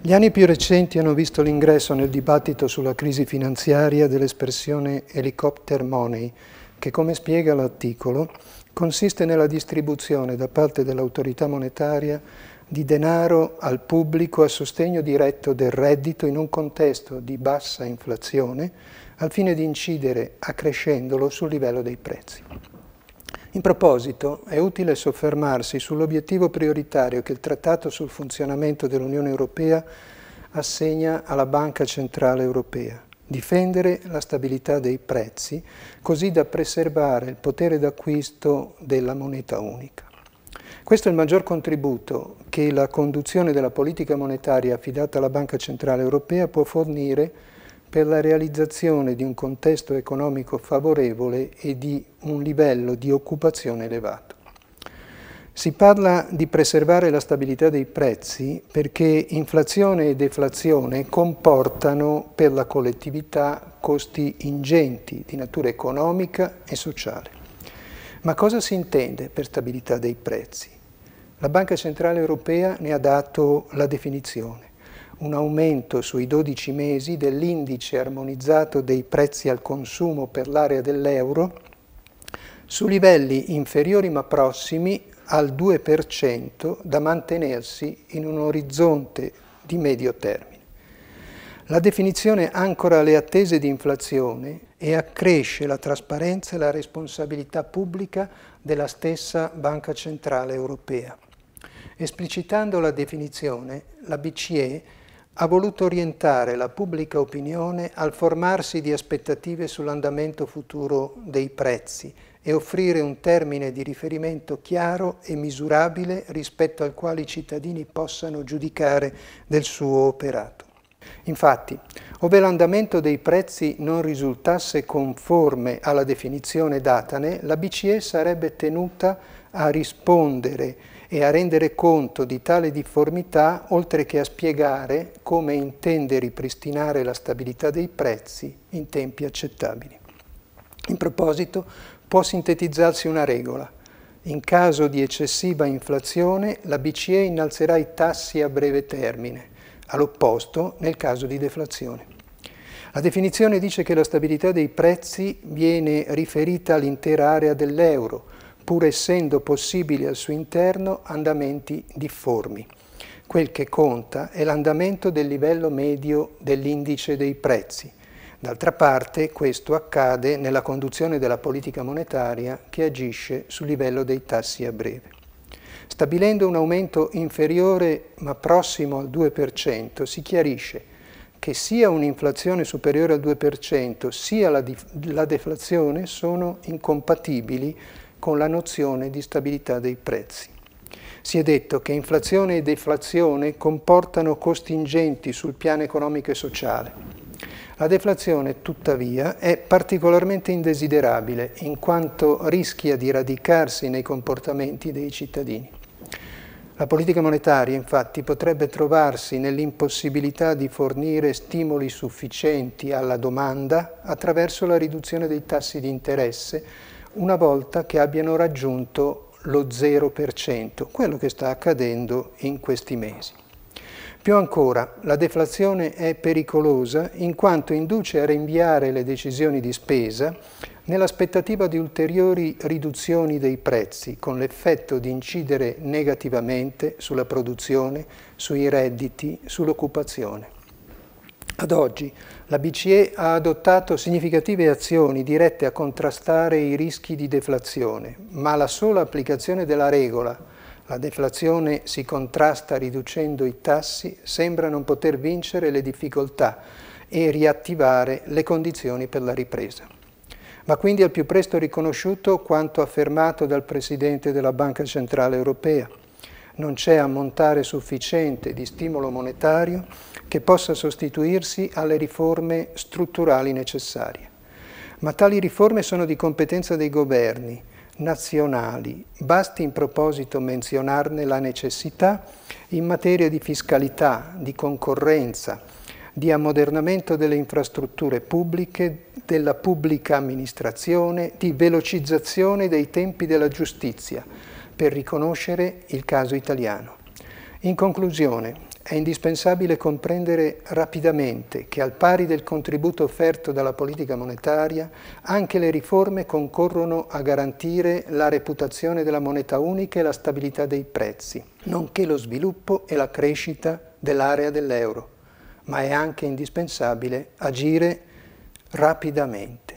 Gli anni più recenti hanno visto l'ingresso nel dibattito sulla crisi finanziaria dell'espressione helicopter money, che come spiega l'articolo consiste nella distribuzione da parte dell'autorità monetaria di denaro al pubblico a sostegno diretto del reddito in un contesto di bassa inflazione al fine di incidere accrescendolo sul livello dei prezzi. In proposito, è utile soffermarsi sull'obiettivo prioritario che il Trattato sul funzionamento dell'Unione Europea assegna alla Banca Centrale Europea, difendere la stabilità dei prezzi, così da preservare il potere d'acquisto della moneta unica. Questo è il maggior contributo che la conduzione della politica monetaria affidata alla Banca Centrale Europea può fornire per la realizzazione di un contesto economico favorevole e di un livello di occupazione elevato. Si parla di preservare la stabilità dei prezzi perché inflazione e deflazione comportano per la collettività costi ingenti di natura economica e sociale. Ma cosa si intende per stabilità dei prezzi? La Banca Centrale Europea ne ha dato la definizione un aumento sui 12 mesi dell'indice armonizzato dei prezzi al consumo per l'area dell'euro su livelli inferiori ma prossimi al 2% da mantenersi in un orizzonte di medio termine. La definizione ancora le attese di inflazione e accresce la trasparenza e la responsabilità pubblica della stessa Banca Centrale Europea. Esplicitando la definizione, la BCE ha voluto orientare la pubblica opinione al formarsi di aspettative sull'andamento futuro dei prezzi e offrire un termine di riferimento chiaro e misurabile rispetto al quale i cittadini possano giudicare del suo operato. Infatti, ove l'andamento dei prezzi non risultasse conforme alla definizione datane, la BCE sarebbe tenuta a rispondere e a rendere conto di tale difformità, oltre che a spiegare come intende ripristinare la stabilità dei prezzi in tempi accettabili. In proposito, può sintetizzarsi una regola. In caso di eccessiva inflazione, la BCE innalzerà i tassi a breve termine, all'opposto nel caso di deflazione. La definizione dice che la stabilità dei prezzi viene riferita all'intera area dell'euro, pur essendo possibili al suo interno andamenti difformi. Quel che conta è l'andamento del livello medio dell'indice dei prezzi. D'altra parte questo accade nella conduzione della politica monetaria che agisce sul livello dei tassi a breve. Stabilendo un aumento inferiore ma prossimo al 2% si chiarisce che sia un'inflazione superiore al 2% sia la, la deflazione sono incompatibili con la nozione di stabilità dei prezzi. Si è detto che inflazione e deflazione comportano costi ingenti sul piano economico e sociale. La deflazione, tuttavia, è particolarmente indesiderabile in quanto rischia di radicarsi nei comportamenti dei cittadini. La politica monetaria, infatti, potrebbe trovarsi nell'impossibilità di fornire stimoli sufficienti alla domanda attraverso la riduzione dei tassi di interesse una volta che abbiano raggiunto lo 0%, quello che sta accadendo in questi mesi. Più ancora, la deflazione è pericolosa in quanto induce a rinviare le decisioni di spesa nell'aspettativa di ulteriori riduzioni dei prezzi, con l'effetto di incidere negativamente sulla produzione, sui redditi, sull'occupazione. Ad oggi la BCE ha adottato significative azioni dirette a contrastare i rischi di deflazione, ma la sola applicazione della regola, la deflazione si contrasta riducendo i tassi, sembra non poter vincere le difficoltà e riattivare le condizioni per la ripresa. Va quindi al più presto riconosciuto quanto affermato dal Presidente della Banca Centrale Europea, non c'è ammontare sufficiente di stimolo monetario che possa sostituirsi alle riforme strutturali necessarie. Ma tali riforme sono di competenza dei governi nazionali, basti in proposito menzionarne la necessità in materia di fiscalità, di concorrenza, di ammodernamento delle infrastrutture pubbliche, della pubblica amministrazione, di velocizzazione dei tempi della giustizia, per riconoscere il caso italiano. In conclusione, è indispensabile comprendere rapidamente che al pari del contributo offerto dalla politica monetaria, anche le riforme concorrono a garantire la reputazione della moneta unica e la stabilità dei prezzi, nonché lo sviluppo e la crescita dell'area dell'euro, ma è anche indispensabile agire rapidamente.